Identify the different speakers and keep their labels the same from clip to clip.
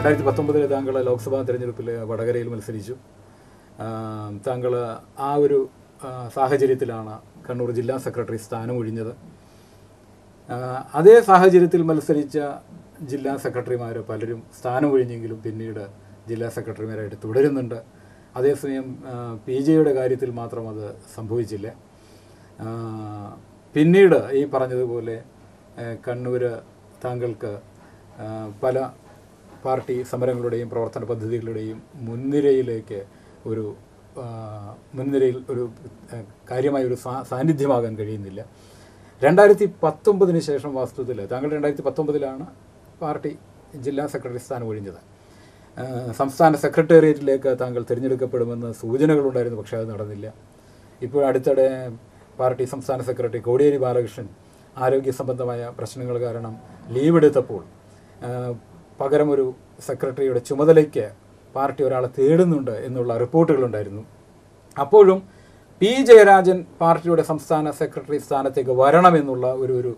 Speaker 1: രണ്ടായിരത്തി പത്തൊമ്പതിലെ താങ്കൾ ലോക്സഭാ തെരഞ്ഞെടുപ്പിൽ വടകരയിൽ മത്സരിച്ചു താങ്കൾ ആ ഒരു സാഹചര്യത്തിലാണ് കണ്ണൂർ ജില്ലാ സെക്രട്ടറി സ്ഥാനം ഒഴിഞ്ഞത് അതേ സാഹചര്യത്തിൽ മത്സരിച്ച ജില്ലാ സെക്രട്ടറിമാർ പലരും സ്ഥാനം ഒഴിഞ്ഞെങ്കിലും പിന്നീട് ജില്ലാ സെക്രട്ടറിമാരായിട്ട് തുടരുന്നുണ്ട് അതേസമയം പി ജെയുടെ കാര്യത്തിൽ മാത്രം അത് സംഭവിച്ചില്ല പിന്നീട് ഈ പറഞ്ഞതുപോലെ കണ്ണൂർ താങ്കൾക്ക് പല പാർട്ടി സമരങ്ങളുടെയും പ്രവർത്തന പദ്ധതികളുടെയും മുൻനിരയിലേക്ക് ഒരു മുൻനിരയിൽ ഒരു കാര്യമായ ഒരു സാന്നിധ്യമാകാൻ കഴിയുന്നില്ല രണ്ടായിരത്തി പത്തൊമ്പതിന് ശേഷം വാസ്തവത്തിൽ താങ്കൾ രണ്ടായിരത്തി പത്തൊമ്പതിലാണ് പാർട്ടി ജില്ലാ സെക്രട്ടറി സ്ഥാനം ഒഴിഞ്ഞത് സംസ്ഥാന സെക്രട്ടേറിയറ്റിലേക്ക് താങ്കൾ തിരഞ്ഞെടുക്കപ്പെടുമെന്ന് സൂചനകളുണ്ടായിരുന്നു പക്ഷേ അത് നടന്നില്ല ഇപ്പോൾ അടുത്തിടെ പാർട്ടി സംസ്ഥാന സെക്രട്ടറി കോടിയേരി ബാലകൃഷ്ണൻ ആരോഗ്യ സംബന്ധമായ പ്രശ്നങ്ങൾ കാരണം ലീവെടുത്തപ്പോൾ പകരം ഒരു സെക്രട്ടറിയുടെ ചുമതലയ്ക്ക് പാർട്ടി ഒരാളെ തേടുന്നുണ്ട് എന്നുള്ള റിപ്പോർട്ടുകളുണ്ടായിരുന്നു അപ്പോഴും പി ജയരാജൻ പാർട്ടിയുടെ സംസ്ഥാന സെക്രട്ടറി സ്ഥാനത്തേക്ക് വരണമെന്നുള്ള ഒരു ഒരു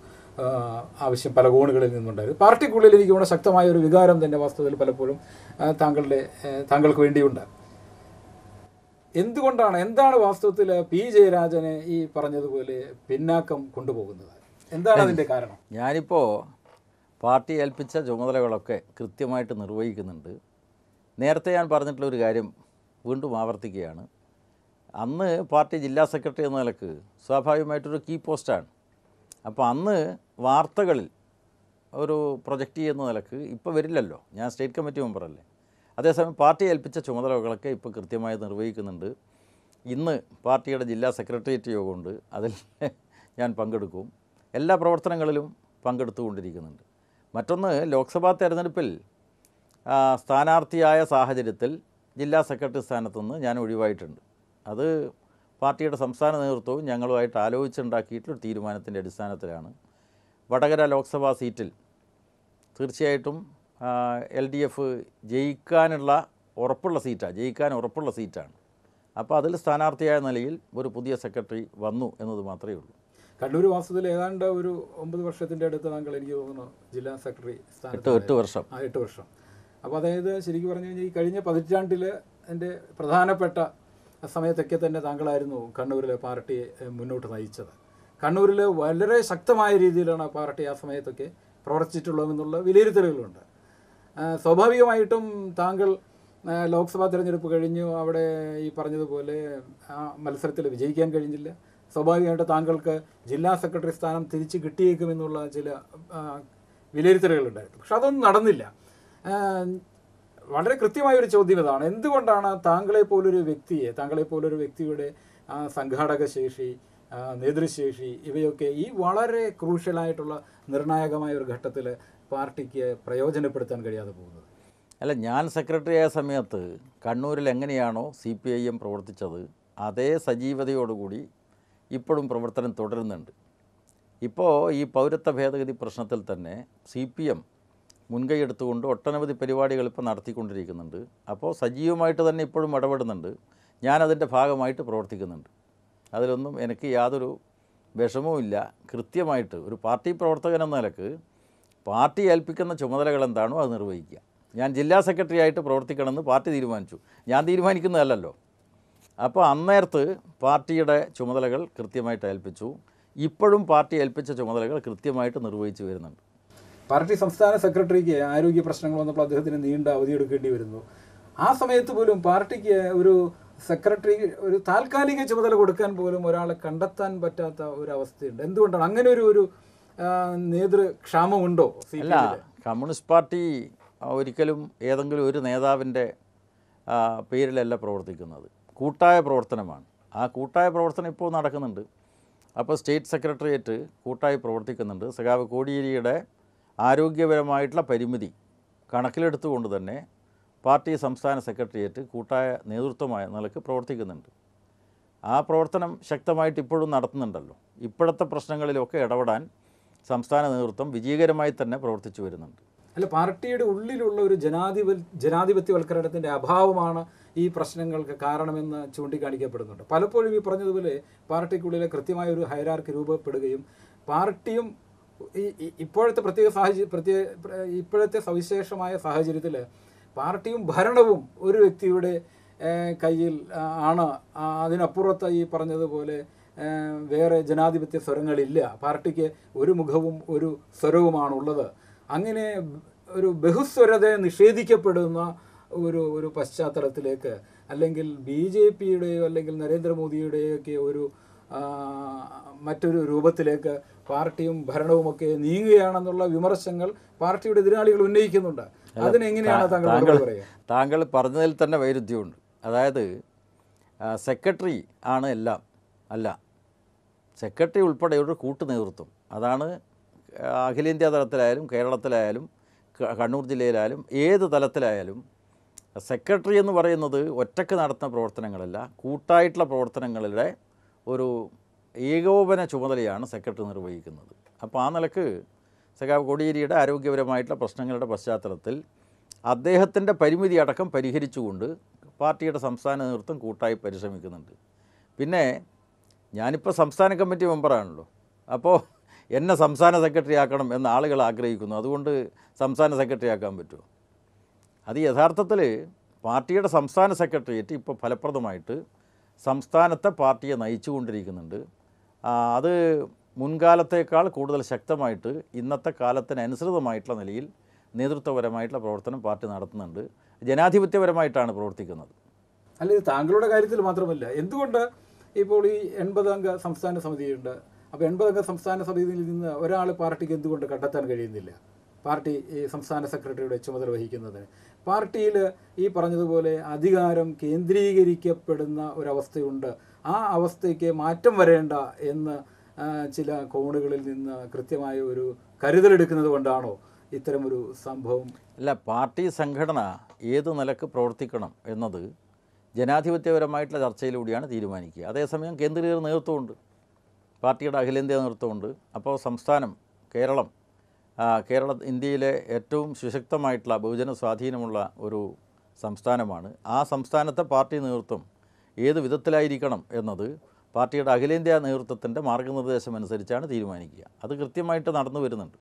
Speaker 1: ആവശ്യം പല കോണുകളിൽ നിന്നുണ്ടായിരുന്നു പാർട്ടിക്കുള്ളിൽ എനിക്ക് ശക്തമായ ഒരു വികാരം തന്നെ വസ്തുതയിൽ പലപ്പോഴും താങ്കളുടെ താങ്കൾക്ക് വേണ്ടിയുണ്ട് എന്തുകൊണ്ടാണ് എന്താണ് വാസ്തവത്തിൽ പി ജയരാജനെ ഈ പറഞ്ഞതുപോലെ പിന്നാക്കം കൊണ്ടുപോകുന്നത് എന്താണ് അതിൻ്റെ കാരണം
Speaker 2: ഞാനിപ്പോൾ പാർട്ടി ഏൽപ്പിച്ച ചുമതലകളൊക്കെ കൃത്യമായിട്ട് നിർവഹിക്കുന്നുണ്ട് നേരത്തെ ഞാൻ പറഞ്ഞിട്ടുള്ള ഒരു കാര്യം വീണ്ടും ആവർത്തിക്കുകയാണ് അന്ന് പാർട്ടി ജില്ലാ സെക്രട്ടറി എന്ന നിലക്ക് സ്വാഭാവികമായിട്ടൊരു കീ പോസ്റ്റാണ് അപ്പോൾ അന്ന് വാർത്തകളിൽ ഒരു പ്രൊജക്റ്റ് ചെയ്യുന്ന നിലക്ക് ഇപ്പോൾ വരില്ലല്ലോ ഞാൻ സ്റ്റേറ്റ് കമ്മിറ്റി മെമ്പറല്ലേ അതേസമയം പാർട്ടി ഏൽപ്പിച്ച ചുമതലകളൊക്കെ ഇപ്പോൾ കൃത്യമായി നിർവഹിക്കുന്നുണ്ട് ഇന്ന് പാർട്ടിയുടെ ജില്ലാ സെക്രട്ടേറിയറ്റ് യോഗമുണ്ട് അതിൽ ഞാൻ പങ്കെടുക്കും എല്ലാ പ്രവർത്തനങ്ങളിലും പങ്കെടുത്തുകൊണ്ടിരിക്കുന്നുണ്ട് മറ്റൊന്ന് ലോക്സഭാ തെരഞ്ഞെടുപ്പിൽ സ്ഥാനാർത്ഥിയായ സാഹചര്യത്തിൽ ജില്ലാ സെക്രട്ടറി സ്ഥാനത്തു നിന്ന് ഞാൻ ഒഴിവായിട്ടുണ്ട് അത് പാർട്ടിയുടെ സംസ്ഥാന നേതൃത്വവും ഞങ്ങളുമായിട്ട് ആലോചിച്ചുണ്ടാക്കിയിട്ടുള്ള തീരുമാനത്തിൻ്റെ അടിസ്ഥാനത്തിലാണ് വടകര ലോക്സഭാ സീറ്റിൽ തീർച്ചയായിട്ടും എൽ ഡി എഫ് ജയിക്കാനുള്ള ഉറപ്പുള്ള സീറ്റാണ് ജയിക്കാൻ ഉറപ്പുള്ള സീറ്റാണ് അപ്പോൾ അതിൽ സ്ഥാനാർത്ഥിയായ നിലയിൽ ഒരു പുതിയ സെക്രട്ടറി വന്നു എന്നത് മാത്രമേ ഉള്ളൂ കണ്ണൂർ
Speaker 1: വാസത്തിൽ ഏതാണ്ട് ഒരു ഒമ്പത് വർഷത്തിൻ്റെ അടുത്ത് താങ്കൾ എനിക്ക് തോന്നുന്നു ജില്ലാ സെക്രട്ടറി സ്ഥാനത്ത് വർഷം ആ എട്ട് വർഷം അപ്പോൾ അതായത് ശരിക്കും പറഞ്ഞു കഴിഞ്ഞാൽ ഈ കഴിഞ്ഞ പതിറ്റാണ്ടിൽ എൻ്റെ പ്രധാനപ്പെട്ട സമയത്തൊക്കെ തന്നെ താങ്കളായിരുന്നു കണ്ണൂരിലെ പാർട്ടിയെ മുന്നോട്ട് നയിച്ചത് കണ്ണൂരിൽ വളരെ ശക്തമായ രീതിയിലാണ് പാർട്ടി ആ സമയത്തൊക്കെ പ്രവർത്തിച്ചിട്ടുള്ളതെന്നുള്ള വിലയിരുത്തലുകളുണ്ട് സ്വാഭാവികമായിട്ടും താങ്കൾ ലോക്സഭാ തിരഞ്ഞെടുപ്പ് കഴിഞ്ഞു അവിടെ ഈ പറഞ്ഞതുപോലെ ആ മത്സരത്തിൽ വിജയിക്കാൻ കഴിഞ്ഞില്ല സ്വാഭാവികമായിട്ട് താങ്കൾക്ക് ജില്ലാ സെക്രട്ടറി സ്ഥാനം തിരിച്ചു കിട്ടിയേക്കുമെന്നുള്ള ചില വിലയിരുത്തലുകളുണ്ടായിരുന്നു പക്ഷെ അതൊന്നും നടന്നില്ല വളരെ കൃത്യമായ ഒരു ചോദ്യം ഇതാണ് എന്തുകൊണ്ടാണ് താങ്കളെ പോലൊരു വ്യക്തിയെ താങ്കളെ പോലൊരു വ്യക്തിയുടെ സംഘാടക ശേഷി നേതൃശേഷി ഇവയൊക്കെ ഈ വളരെ ക്രൂഷ്യലായിട്ടുള്ള നിർണായകമായ ഒരു ഘട്ടത്തിൽ പാർട്ടിക്ക് പ്രയോജനപ്പെടുത്താൻ കഴിയാതെ പോകുന്നത്
Speaker 2: അല്ല ഞാൻ സെക്രട്ടറി ആയ സമയത്ത് കണ്ണൂരിൽ എങ്ങനെയാണോ സി പി ഐ എം പ്രവർത്തിച്ചത് അതേ സജീവതയോടുകൂടി ഇപ്പോഴും പ്രവർത്തനം തുടരുന്നുണ്ട് ഇപ്പോൾ ഈ പൗരത്വ ഭേദഗതി പ്രശ്നത്തിൽ തന്നെ സി പി എം മുൻകൈ എടുത്തുകൊണ്ട് ഒട്ടനവധി പരിപാടികൾ ഇപ്പോൾ നടത്തിക്കൊണ്ടിരിക്കുന്നുണ്ട് അപ്പോൾ സജീവമായിട്ട് തന്നെ ഇപ്പോഴും ഇടപെടുന്നുണ്ട് ഞാനതിൻ്റെ ഭാഗമായിട്ട് പ്രവർത്തിക്കുന്നുണ്ട് അതിലൊന്നും എനിക്ക് യാതൊരു വിഷമവുമില്ല കൃത്യമായിട്ട് ഒരു പാർട്ടി പ്രവർത്തകൻ എന്ന നിലക്ക് പാർട്ടി ഏൽപ്പിക്കുന്ന ചുമതലകൾ എന്താണോ അത് നിർവഹിക്കുക ഞാൻ ജില്ലാ സെക്രട്ടറി ആയിട്ട് പ്രവർത്തിക്കണമെന്ന് പാർട്ടി തീരുമാനിച്ചു ഞാൻ തീരുമാനിക്കുന്നതല്ലല്ലോ അപ്പോൾ അന്നേരത്ത് പാർട്ടിയുടെ ചുമതലകൾ കൃത്യമായിട്ട് ഏൽപ്പിച്ചു ഇപ്പോഴും പാർട്ടി ഏൽപ്പിച്ച ചുമതലകൾ കൃത്യമായിട്ട് നിർവഹിച്ചു വരുന്നുണ്ട്
Speaker 1: പാർട്ടി സംസ്ഥാന സെക്രട്ടറിക്ക് ആരോഗ്യ പ്രശ്നങ്ങൾ വന്നപ്പോൾ അദ്ദേഹത്തിന് നീണ്ട അവധിയെടുക്കേണ്ടി വരുന്നു ആ സമയത്ത് പോലും പാർട്ടിക്ക് ഒരു സെക്രട്ടറി ഒരു താൽക്കാലിക ചുമതല കൊടുക്കാൻ പോലും ഒരാളെ കണ്ടെത്താൻ പറ്റാത്ത ഒരു അവസ്ഥയുണ്ട് എന്തുകൊണ്ടാണ് അങ്ങനെ ഒരു ഒരു
Speaker 2: നേതൃക്ഷാമമുണ്ടോ അല്ല കമ്മ്യൂണിസ്റ്റ് പാർട്ടി ഒരിക്കലും ഏതെങ്കിലും ഒരു നേതാവിൻ്റെ പേരിലല്ല പ്രവർത്തിക്കുന്നത് കൂട്ടായ പ്രവർത്തനമാണ് ആ കൂട്ടായ പ്രവർത്തനം ഇപ്പോൾ നടക്കുന്നുണ്ട് അപ്പോൾ സ്റ്റേറ്റ് സെക്രട്ടേറിയറ്റ് കൂട്ടായി പ്രവർത്തിക്കുന്നുണ്ട് സഖാവ് കോടിയേരിയുടെ ആരോഗ്യപരമായിട്ടുള്ള പരിമിതി കണക്കിലെടുത്തുകൊണ്ട് തന്നെ പാർട്ടി സംസ്ഥാന സെക്രട്ടേറിയറ്റ് കൂട്ടായ നേതൃത്വമായ നിലയ്ക്ക് പ്രവർത്തിക്കുന്നുണ്ട് ആ പ്രവർത്തനം ശക്തമായിട്ട് ഇപ്പോഴും നടത്തുന്നുണ്ടല്ലോ ഇപ്പോഴത്തെ പ്രശ്നങ്ങളിലൊക്കെ ഇടപെടാൻ സംസ്ഥാന നേതൃത്വം വിജയകരമായി തന്നെ പ്രവർത്തിച്ചു വരുന്നുണ്ട്
Speaker 1: അല്ല പാർട്ടിയുടെ ഉള്ളിലുള്ള ഒരു ജനാധിപ ജനാധിപത്യവൽക്കരണത്തിൻ്റെ അഭാവമാണ് ഈ പ്രശ്നങ്ങൾക്ക് കാരണമെന്ന് ചൂണ്ടിക്കാണിക്കപ്പെടുന്നുണ്ട് പലപ്പോഴും ഈ പറഞ്ഞതുപോലെ പാർട്ടിക്കുള്ളിലെ കൃത്യമായ ഒരു ഹൈരാർക്ക് രൂപപ്പെടുകയും പാർട്ടിയും ഈ ഇപ്പോഴത്തെ പ്രത്യേക സാഹചര്യ പ്രത്യേക ഇപ്പോഴത്തെ സവിശേഷമായ സാഹചര്യത്തിൽ പാർട്ടിയും ഭരണവും ഒരു വ്യക്തിയുടെ കയ്യിൽ ആണ് അതിനപ്പുറത്ത് ഈ പറഞ്ഞതുപോലെ വേറെ ജനാധിപത്യ സ്വരങ്ങളില്ല പാർട്ടിക്ക് ഒരു മുഖവും ഒരു സ്വരവുമാണുള്ളത് അങ്ങനെ ഒരു ബഹുസ്വരതയെ നിഷേധിക്കപ്പെടുന്ന ഒരു ഒരു പശ്ചാത്തലത്തിലേക്ക് അല്ലെങ്കിൽ ബി ജെ പിയുടെയോ അല്ലെങ്കിൽ നരേന്ദ്രമോദിയുടെയോ ഒക്കെ ഒരു മറ്റൊരു രൂപത്തിലേക്ക് പാർട്ടിയും ഭരണവുമൊക്കെ നീങ്ങുകയാണെന്നുള്ള വിമർശങ്ങൾ പാർട്ടിയുടെ എതിരാളികൾ ഉന്നയിക്കുന്നുണ്ട്
Speaker 2: അതിനെങ്ങനെയാണ് താങ്കൾ പറയുക താങ്കൾ പറഞ്ഞതിൽ തന്നെ വൈരുദ്ധ്യമുണ്ട് അതായത് സെക്രട്ടറി ആണ് എല്ലാം അല്ല സെക്രട്ടറി ഉൾപ്പെടെയുള്ള കൂട്ടു നേതൃത്വം അതാണ് അഖിലേന്ത്യാ തലത്തിലായാലും കേരളത്തിലായാലും കണ്ണൂർ ജില്ലയിലായാലും ഏത് തലത്തിലായാലും സെക്രട്ടറി എന്ന് പറയുന്നത് ഒറ്റക്ക് നടത്തുന്ന പ്രവർത്തനങ്ങളല്ല കൂട്ടായിട്ടുള്ള പ്രവർത്തനങ്ങളുടെ ഒരു ഏകോപന ചുമതലയാണ് സെക്രട്ടറി നിർവഹിക്കുന്നത് അപ്പോൾ ആ നിലക്ക് സഖാവ് കോടിയേരിയുടെ ആരോഗ്യപരമായിട്ടുള്ള പ്രശ്നങ്ങളുടെ പശ്ചാത്തലത്തിൽ അദ്ദേഹത്തിൻ്റെ പരിമിതി അടക്കം പരിഹരിച്ചുകൊണ്ട് പാർട്ടിയുടെ സംസ്ഥാന നേതൃത്വം കൂട്ടായി പരിശ്രമിക്കുന്നുണ്ട് പിന്നെ ഞാനിപ്പോൾ സംസ്ഥാന കമ്മിറ്റി മെമ്പറാണല്ലോ അപ്പോൾ എന്നെ സംസ്ഥാന സെക്രട്ടറി ആക്കണം എന്ന് ആളുകൾ ആഗ്രഹിക്കുന്നു അതുകൊണ്ട് സംസ്ഥാന സെക്രട്ടറി ആക്കാൻ പറ്റുമോ അത് യഥാർത്ഥത്തിൽ പാർട്ടിയുടെ സംസ്ഥാന സെക്രട്ടേറിയറ്റ് ഇപ്പോൾ ഫലപ്രദമായിട്ട് സംസ്ഥാനത്തെ പാർട്ടിയെ നയിച്ചുകൊണ്ടിരിക്കുന്നുണ്ട് അത് മുൻകാലത്തേക്കാൾ കൂടുതൽ ശക്തമായിട്ട് ഇന്നത്തെ കാലത്തിനനുസൃതമായിട്ടുള്ള നിലയിൽ നേതൃത്വപരമായിട്ടുള്ള പ്രവർത്തനം പാർട്ടി നടത്തുന്നുണ്ട് ജനാധിപത്യപരമായിട്ടാണ് പ്രവർത്തിക്കുന്നത് അല്ലെങ്കിൽ താങ്കളുടെ
Speaker 1: കാര്യത്തിൽ മാത്രമല്ല എന്തുകൊണ്ട് ഇപ്പോൾ ഈ എൺപതംഗ സംസ്ഥാന സമിതിയുണ്ട് അപ്പോൾ എൺപതംഗ സംസ്ഥാന സമിതിയിൽ നിന്ന് ഒരാൾ പാർട്ടിക്ക് എന്തുകൊണ്ട് കണ്ടെത്താൻ കഴിയുന്നില്ല പാർട്ടി ഈ സംസ്ഥാന സെക്രട്ടറിയുടെ ചുമതല വഹിക്കുന്നതിന് പാർട്ടിയിൽ ഈ പറഞ്ഞതുപോലെ അധികാരം കേന്ദ്രീകരിക്കപ്പെടുന്ന ഒരവസ്ഥയുണ്ട് ആ അവസ്ഥയ്ക്ക് മാറ്റം വരേണ്ട എന്ന് ചില കോണുകളിൽ നിന്ന് കൃത്യമായ ഒരു കരുതലെടുക്കുന്നത് കൊണ്ടാണോ ഇത്തരമൊരു സംഭവം
Speaker 2: അല്ല പാർട്ടി സംഘടന ഏത് നിലക്ക് പ്രവർത്തിക്കണം എന്നത് ജനാധിപത്യപരമായിട്ടുള്ള ചർച്ചയിലൂടെയാണ് തീരുമാനിക്കുക അതേസമയം കേന്ദ്രീയ നേതൃത്വമുണ്ട് പാർട്ടിയുടെ അഖിലേന്ത്യാ നേതൃത്വമുണ്ട് അപ്പോൾ സംസ്ഥാനം കേരളം കേരള ഇന്ത്യയിലെ ഏറ്റവും സുശക്തമായിട്ടുള്ള ബഹുജന സ്വാധീനമുള്ള ഒരു സംസ്ഥാനമാണ് ആ സംസ്ഥാനത്തെ പാർട്ടി നേതൃത്വം ഏത് വിധത്തിലായിരിക്കണം എന്നത് പാർട്ടിയുടെ അഖിലേന്ത്യാ നേതൃത്വത്തിൻ്റെ മാർഗനിർദ്ദേശം അനുസരിച്ചാണ് തീരുമാനിക്കുക അത് കൃത്യമായിട്ട് നടന്നു വരുന്നുണ്ട്